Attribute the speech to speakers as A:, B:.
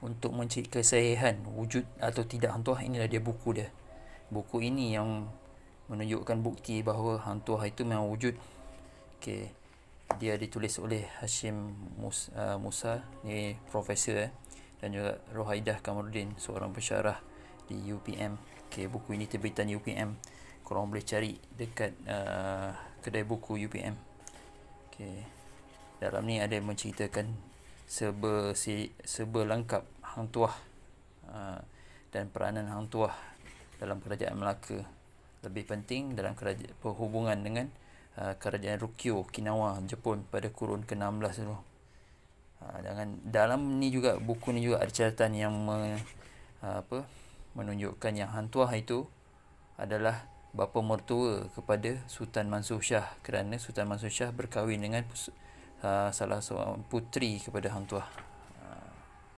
A: untuk mencari kesahihan wujud atau tidak hantu inilah dia buku dia buku ini yang menunjukkan bukti bahawa hantu itu memang wujud okey dia ditulis oleh Hashim Musa, uh, Musa ni profesor eh dan juga Rohaidah Kamaruddin seorang pensyarah di UPM okey buku ini terbitan UPM korang boleh cari dekat uh, kedai buku UPM okey dalam ni ada menceritakan seber si seberlengkap hang tuah ah, dan peranan hang tuah dalam kerajaan Melaka lebih penting dalam kerajaan perhubungan dengan ah, kerajaan Rukyu Kinawa Jepun pada kurun ke-16 tu. dengan ah, dalam ni juga buku ni juga ada catatan yang me, apa menunjukkan yang hantuah itu adalah bapa mertua kepada Sultan Mansur Shah kerana Sultan Mansur Shah berkahwin dengan Ah, salah seorang putri kepada hang Tua.